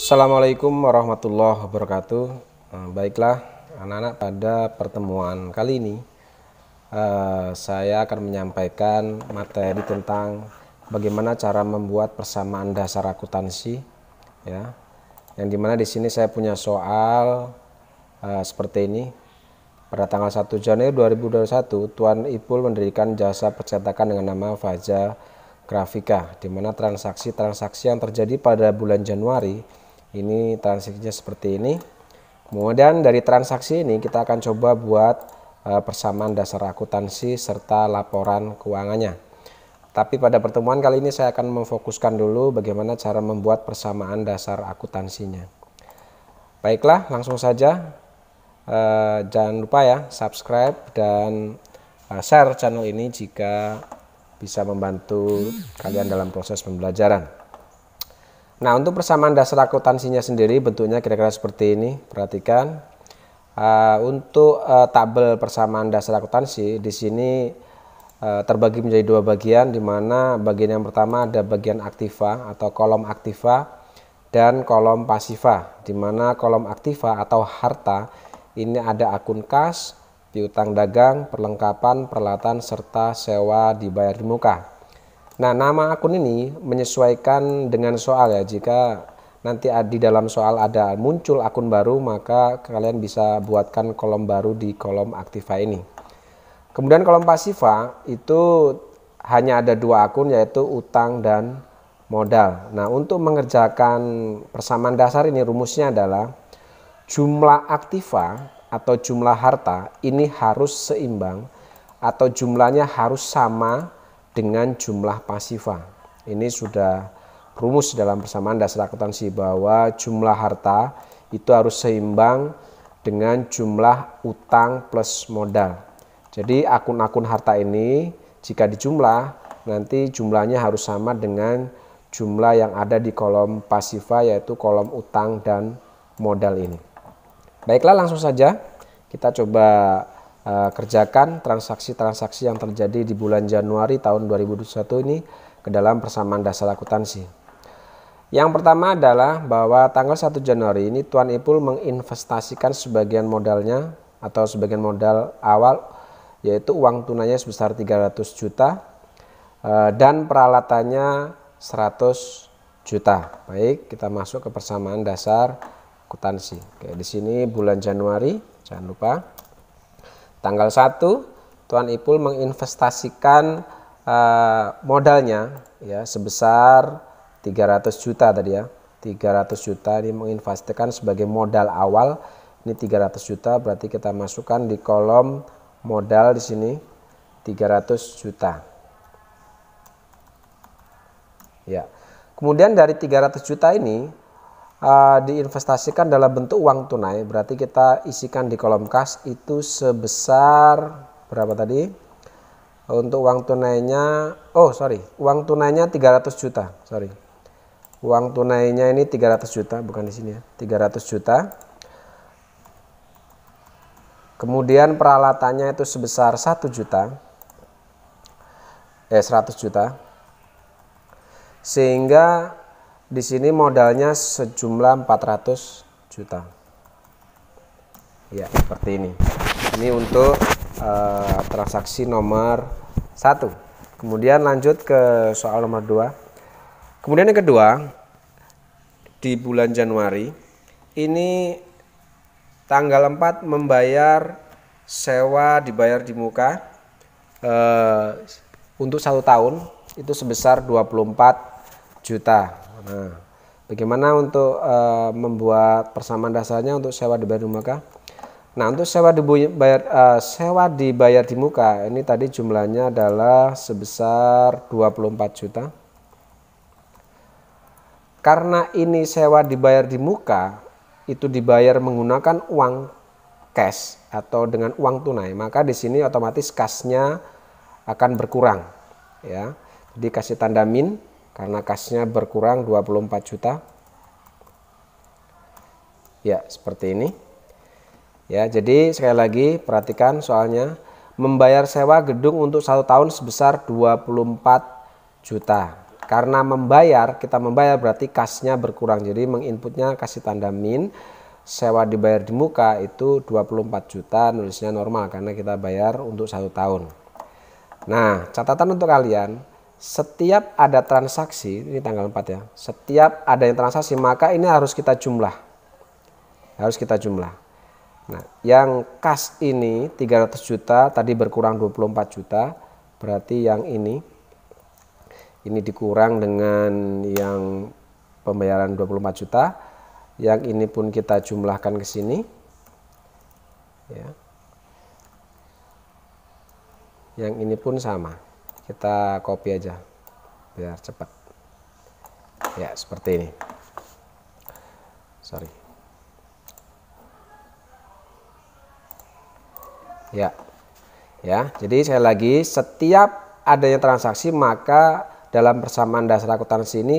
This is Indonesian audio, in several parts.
Assalamualaikum warahmatullahi wabarakatuh. Eh, baiklah, anak-anak, pada pertemuan kali ini eh, saya akan menyampaikan materi tentang bagaimana cara membuat persamaan dasar akuntansi, ya. Yang dimana di sini saya punya soal eh, seperti ini. Pada tanggal 1 Januari 2021, Tuan Ipul mendirikan jasa percetakan dengan nama Fajar Grafika, di mana transaksi-transaksi yang terjadi pada bulan Januari ini transaksinya seperti ini kemudian dari transaksi ini kita akan coba buat eh, persamaan dasar akuntansi serta laporan keuangannya tapi pada pertemuan kali ini saya akan memfokuskan dulu bagaimana cara membuat persamaan dasar akuntansinya baiklah langsung saja eh, jangan lupa ya subscribe dan eh, share channel ini jika bisa membantu kalian dalam proses pembelajaran Nah untuk persamaan dasar akuntansinya sendiri bentuknya kira-kira seperti ini. Perhatikan uh, untuk uh, tabel persamaan dasar akuntansi di sini uh, terbagi menjadi dua bagian di mana bagian yang pertama ada bagian aktiva atau kolom aktiva dan kolom pasiva di mana kolom aktiva atau harta ini ada akun kas, piutang dagang, perlengkapan, peralatan serta sewa dibayar di muka. Nah, nama akun ini menyesuaikan dengan soal ya. Jika nanti di dalam soal ada muncul akun baru, maka kalian bisa buatkan kolom baru di kolom aktiva ini. Kemudian kolom pasiva itu hanya ada dua akun yaitu utang dan modal. Nah, untuk mengerjakan persamaan dasar ini rumusnya adalah jumlah aktiva atau jumlah harta ini harus seimbang atau jumlahnya harus sama dengan jumlah pasiva. Ini sudah rumus dalam persamaan dasar akuntansi bahwa jumlah harta itu harus seimbang dengan jumlah utang plus modal. Jadi akun-akun harta ini jika dijumlah nanti jumlahnya harus sama dengan jumlah yang ada di kolom pasiva yaitu kolom utang dan modal ini. Baiklah langsung saja kita coba Eh, kerjakan transaksi-transaksi yang terjadi di bulan Januari tahun 2021 ini ke dalam persamaan dasar akuntansi. Yang pertama adalah bahwa tanggal 1 Januari ini Tuan Ipul menginvestasikan sebagian modalnya atau sebagian modal awal yaitu uang tunanya sebesar 300 juta eh, dan peralatannya 100 juta. Baik, kita masuk ke persamaan dasar akuntansi. Oke, di sini bulan Januari, jangan lupa. Tanggal 1 Tuan Ipul menginvestasikan uh, modalnya ya sebesar 300 juta tadi ya. 300 juta ini menginvestasikan sebagai modal awal. Ini 300 juta berarti kita masukkan di kolom modal di sini 300 juta. Ya. Kemudian dari 300 juta ini Ah, diinvestasikan dalam bentuk uang tunai berarti kita isikan di kolom kas itu sebesar berapa tadi untuk uang tunainya oh sorry uang tunainya 300 juta sorry uang tunainya ini 300 juta bukan di sini ya 300 juta kemudian peralatannya itu sebesar 1 juta eh 100 juta sehingga di sini modalnya sejumlah 400 juta. Ya, seperti ini. Ini untuk uh, transaksi nomor satu. Kemudian lanjut ke soal nomor dua. Kemudian yang kedua, di bulan Januari ini tanggal 4 membayar sewa dibayar di muka uh, untuk satu tahun itu sebesar 24 juta Nah, bagaimana untuk uh, membuat persamaan dasarnya untuk sewa dibayar di muka? Nah, untuk sewa dibayar uh, sewa dibayar di muka ini tadi jumlahnya adalah sebesar 24 juta. Karena ini sewa dibayar di muka, itu dibayar menggunakan uang cash atau dengan uang tunai, maka di sini otomatis kasnya akan berkurang ya. Jadi kasih tanda min karena kasnya berkurang 24 juta ya seperti ini ya jadi sekali lagi perhatikan soalnya membayar sewa gedung untuk satu tahun sebesar 24 juta karena membayar kita membayar berarti kasnya berkurang jadi menginputnya kasih tanda min sewa dibayar di muka itu 24 juta nulisnya normal karena kita bayar untuk satu tahun nah catatan untuk kalian setiap ada transaksi, ini tanggal 4 ya, setiap ada yang transaksi maka ini harus kita jumlah. Harus kita jumlah. Nah, yang kas ini 300 juta tadi berkurang 24 juta, berarti yang ini ini dikurang dengan yang pembayaran 24 juta. Yang ini pun kita jumlahkan ke sini. Ya. Yang ini pun sama kita copy aja biar cepat ya seperti ini sorry ya ya jadi saya lagi setiap adanya transaksi maka dalam persamaan dasar akuntansi ini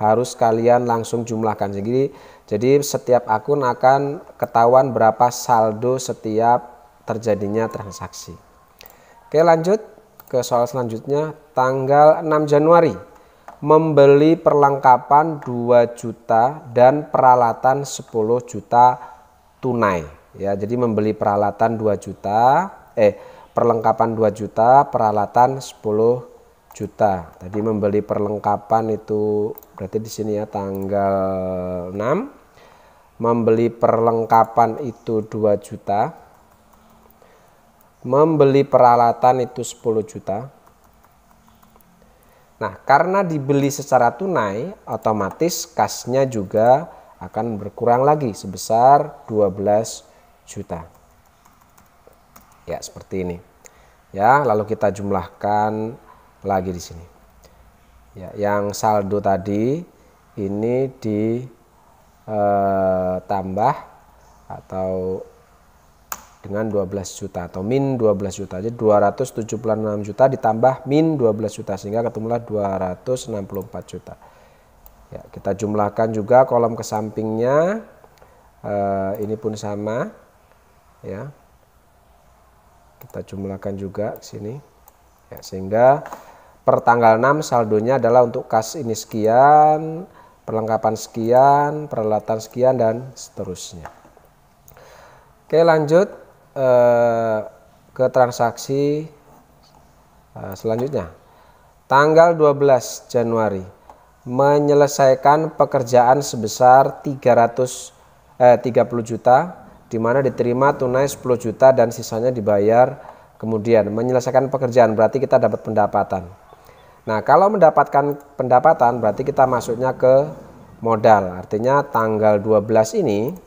harus kalian langsung jumlahkan jadi jadi setiap akun akan ketahuan berapa saldo setiap terjadinya transaksi oke lanjut ke soal selanjutnya tanggal 6 Januari membeli perlengkapan 2 juta dan peralatan 10 juta tunai ya jadi membeli peralatan 2 juta eh perlengkapan 2 juta peralatan 10 juta tadi membeli perlengkapan itu berarti di sini ya tanggal 6 membeli perlengkapan itu 2 juta membeli peralatan itu 10 juta. Nah, karena dibeli secara tunai, otomatis kasnya juga akan berkurang lagi sebesar 12 juta. Ya, seperti ini. Ya, lalu kita jumlahkan lagi di sini. Ya, yang saldo tadi ini ditambah eh, atau dengan 12 juta atau min 12 juta. Jadi 276 juta ditambah min 12 juta sehingga ketemulah 264 juta. Ya, kita jumlahkan juga kolom ke sampingnya. Eh, ini pun sama ya. Kita jumlahkan juga sini. Ya, sehingga per tanggal 6 saldonya adalah untuk kas ini sekian, perlengkapan sekian, peralatan sekian dan seterusnya. Oke, lanjut Eh, ke transaksi eh, selanjutnya. Tanggal 12 Januari menyelesaikan pekerjaan sebesar 300 eh, 30 juta di mana diterima tunai 10 juta dan sisanya dibayar kemudian menyelesaikan pekerjaan berarti kita dapat pendapatan. Nah, kalau mendapatkan pendapatan berarti kita masuknya ke modal. Artinya tanggal 12 ini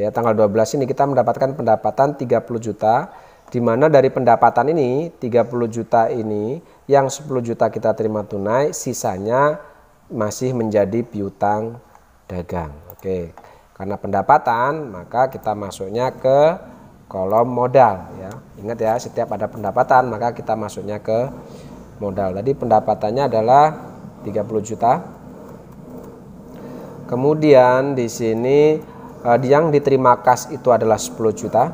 ya tanggal 12 ini kita mendapatkan pendapatan 30 juta di mana dari pendapatan ini 30 juta ini yang 10 juta kita terima tunai sisanya masih menjadi piutang dagang oke karena pendapatan maka kita masuknya ke kolom modal ya ingat ya setiap ada pendapatan maka kita masuknya ke modal tadi pendapatannya adalah 30 juta kemudian di sini Eh, yang diterima kas itu adalah 10 juta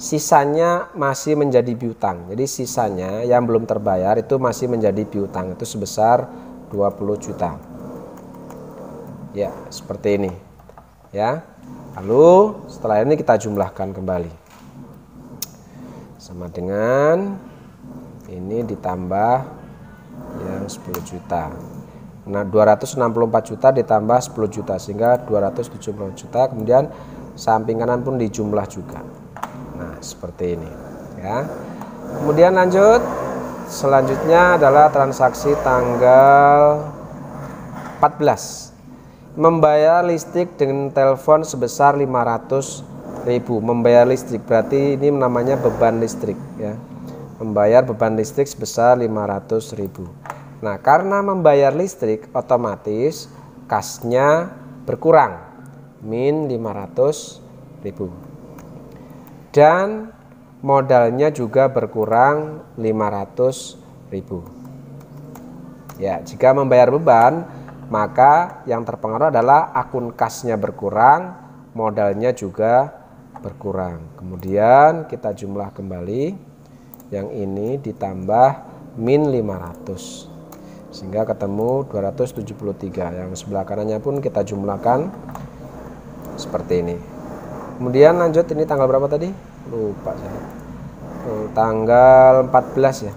sisanya masih menjadi piutang jadi sisanya yang belum terbayar itu masih menjadi piutang itu sebesar 20 juta ya seperti ini ya lalu setelah ini kita jumlahkan kembali sama dengan ini ditambah yang 10 juta Nah, 264 juta ditambah 10 juta sehingga 270 juta. Kemudian samping kanan pun dijumlah juga. Nah, seperti ini ya. Kemudian lanjut selanjutnya adalah transaksi tanggal 14. Membayar listrik dengan telepon sebesar 500 ribu membayar listrik berarti ini namanya beban listrik ya membayar beban listrik sebesar 500 ribu Nah, karena membayar listrik otomatis kasnya berkurang min 500 ribu dan modalnya juga berkurang 500 ribu ya jika membayar beban maka yang terpengaruh adalah akun kasnya berkurang modalnya juga berkurang kemudian kita jumlah kembali yang ini ditambah min 500 sehingga ketemu 273 yang sebelah kanannya pun kita jumlahkan seperti ini kemudian lanjut ini tanggal berapa tadi lupa saya eh, tanggal 14 ya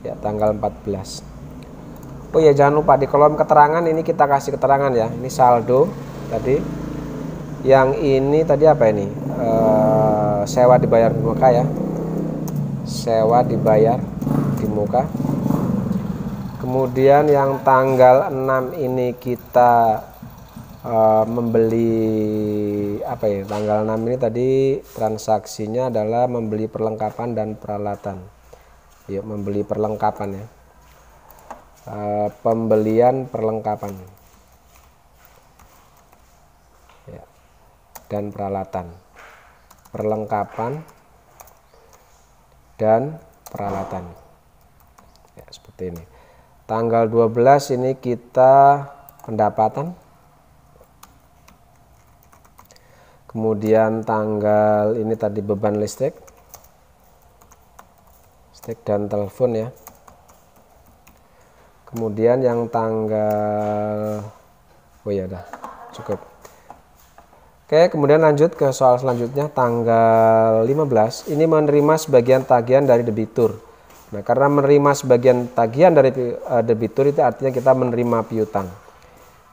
ya tanggal 14 oh ya jangan lupa di kolom keterangan ini kita kasih keterangan ya ini saldo tadi yang ini tadi apa ini e, sewa dibayar di muka ya sewa dibayar di muka kemudian yang tanggal 6 ini kita uh, membeli apa ya tanggal 6 ini tadi transaksinya adalah membeli perlengkapan dan peralatan yuk membeli perlengkapan ya uh, pembelian perlengkapan ya. dan peralatan perlengkapan dan peralatan ya, seperti ini tanggal 12 ini kita pendapatan kemudian tanggal ini tadi beban listrik listrik dan telepon ya kemudian yang tanggal oh ya dah cukup oke kemudian lanjut ke soal selanjutnya tanggal 15 ini menerima sebagian tagihan dari debitur Nah, karena menerima sebagian tagihan dari eh, debitur itu artinya kita menerima piutang.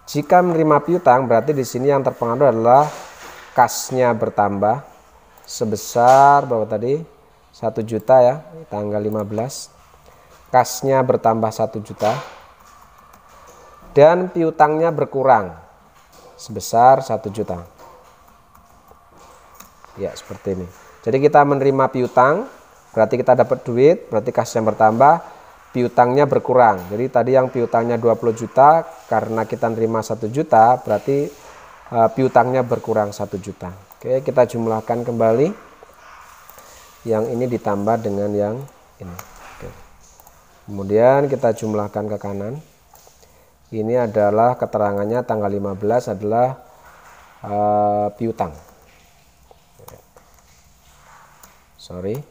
Jika menerima piutang berarti di sini yang terpengaruh adalah kasnya bertambah sebesar berapa tadi? 1 juta ya, tanggal 15. Kasnya bertambah 1 juta. Dan piutangnya berkurang sebesar 1 juta. Ya, seperti ini. Jadi kita menerima piutang berarti kita dapat duit, berarti kasus yang bertambah, piutangnya berkurang. Jadi tadi yang piutangnya 20 juta karena kita nerima 1 juta, berarti uh, piutangnya berkurang 1 juta. Oke, kita jumlahkan kembali. Yang ini ditambah dengan yang ini. Oke. Kemudian kita jumlahkan ke kanan. Ini adalah keterangannya tanggal 15 adalah uh, piutang. Sorry.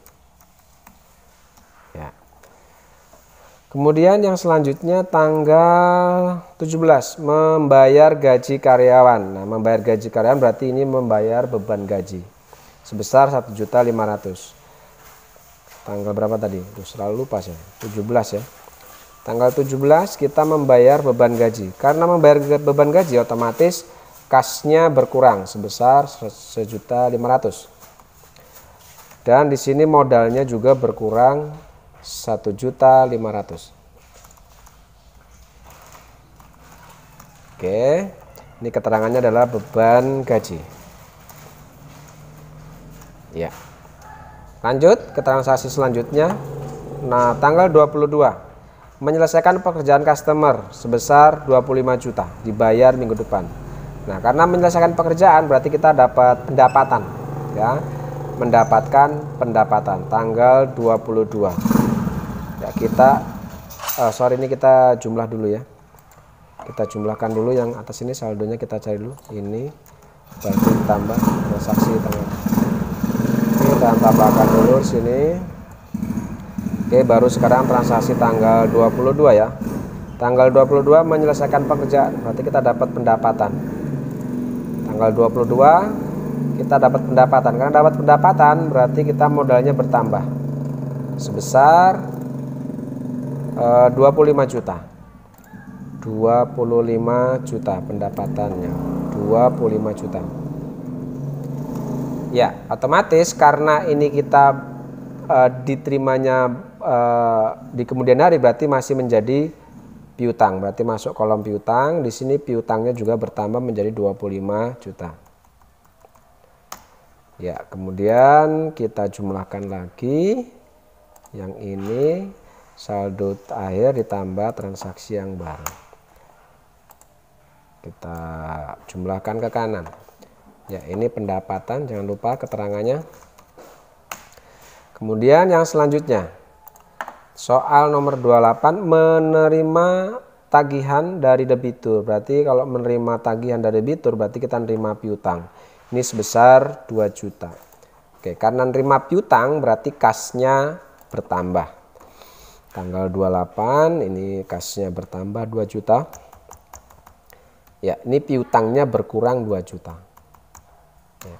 Kemudian yang selanjutnya tanggal 17 membayar gaji karyawan. Nah, membayar gaji karyawan berarti ini membayar beban gaji sebesar 1.500. Tanggal berapa tadi? Tuh selalu lupa sih. 17 ya. Tanggal 17 kita membayar beban gaji. Karena membayar beban gaji otomatis kasnya berkurang sebesar 1.500. Dan di sini modalnya juga berkurang satu juta lima ratus Oke, ini keterangannya adalah beban gaji. Ya. Lanjut, keterangan saksi selanjutnya. Nah, tanggal 22 menyelesaikan pekerjaan customer sebesar 25 juta dibayar minggu depan. Nah, karena menyelesaikan pekerjaan berarti kita dapat pendapatan, ya. Mendapatkan pendapatan tanggal 22 ya kita uh, eh, sore ini kita jumlah dulu ya kita jumlahkan dulu yang atas ini saldonya kita cari dulu ini berarti tambah transaksi tambah ini dan tambahkan dulu sini oke baru sekarang transaksi tanggal 22 ya tanggal 22 menyelesaikan pekerjaan berarti kita dapat pendapatan tanggal 22 kita dapat pendapatan karena dapat pendapatan berarti kita modalnya bertambah sebesar 25 eh, juta 25 juta pendapatannya 25 juta ya otomatis karena ini kita uh, diterimanya uh, di kemudian hari berarti masih menjadi piutang berarti masuk kolom piutang di sini piutangnya juga bertambah menjadi 25 juta ya kemudian kita jumlahkan lagi yang ini saldo akhir ditambah transaksi yang baru kita jumlahkan ke kanan ya ini pendapatan jangan lupa keterangannya kemudian yang selanjutnya soal nomor 28 menerima tagihan dari debitur berarti kalau menerima tagihan dari debitur berarti kita menerima piutang ini sebesar 2 juta Oke karena nerima piutang berarti kasnya bertambah tanggal 28 ini kasnya bertambah 2 juta ya ini piutangnya berkurang 2 juta ya.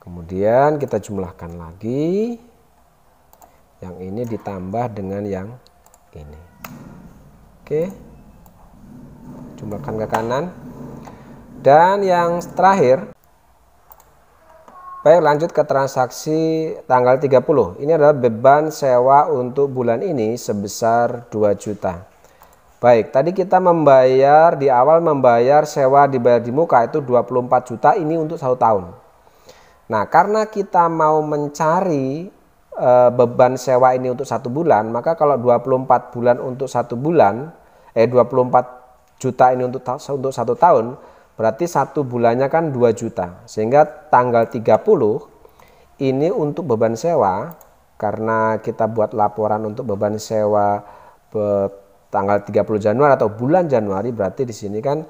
kemudian kita jumlahkan lagi yang ini ditambah dengan yang ini oke jumlahkan ke kanan dan yang terakhir Baik, lanjut ke transaksi tanggal 30. Ini adalah beban sewa untuk bulan ini sebesar 2 juta. Baik, tadi kita membayar di awal membayar sewa dibayar di muka itu 24 juta ini untuk satu tahun. Nah, karena kita mau mencari e, beban sewa ini untuk satu bulan, maka kalau 24 bulan untuk satu bulan, eh 24 juta ini untuk untuk satu tahun, Berarti satu bulannya kan 2 juta. Sehingga tanggal 30 ini untuk beban sewa karena kita buat laporan untuk beban sewa tanggal 30 Januari atau bulan Januari berarti di sini kan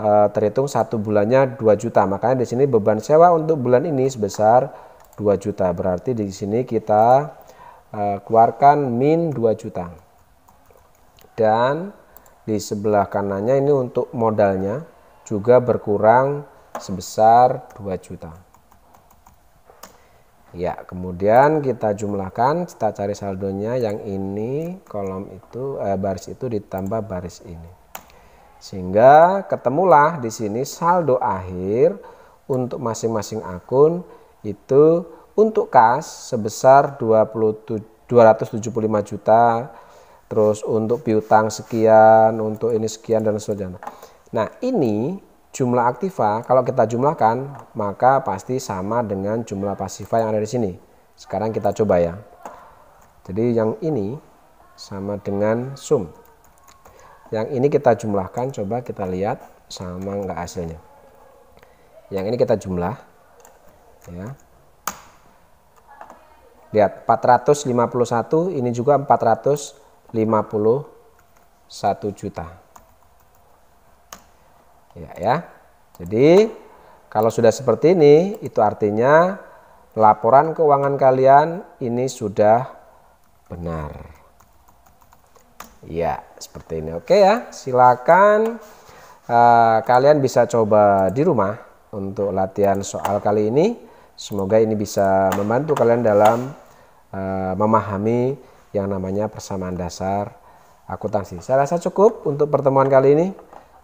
e, terhitung satu bulannya 2 juta. Makanya di sini beban sewa untuk bulan ini sebesar 2 juta. Berarti di sini kita e, keluarkan min 2 juta. Dan di sebelah kanannya ini untuk modalnya juga berkurang sebesar 2 juta. Ya, kemudian kita jumlahkan, kita cari saldonya yang ini kolom itu eh, baris itu ditambah baris ini. Sehingga ketemulah di sini saldo akhir untuk masing-masing akun itu untuk kas sebesar 275 juta, terus untuk piutang sekian, untuk ini sekian dan seterusnya. Nah, ini jumlah aktiva kalau kita jumlahkan maka pasti sama dengan jumlah pasiva yang ada di sini. Sekarang kita coba ya. Jadi yang ini sama dengan sum. Yang ini kita jumlahkan, coba kita lihat sama nggak hasilnya. Yang ini kita jumlah. Ya. Lihat 451 ini juga 451 juta. Ya, ya. Jadi kalau sudah seperti ini itu artinya laporan keuangan kalian ini sudah benar. Ya, seperti ini. Oke ya, silakan uh, kalian bisa coba di rumah untuk latihan soal kali ini. Semoga ini bisa membantu kalian dalam uh, memahami yang namanya persamaan dasar akuntansi. Saya rasa cukup untuk pertemuan kali ini.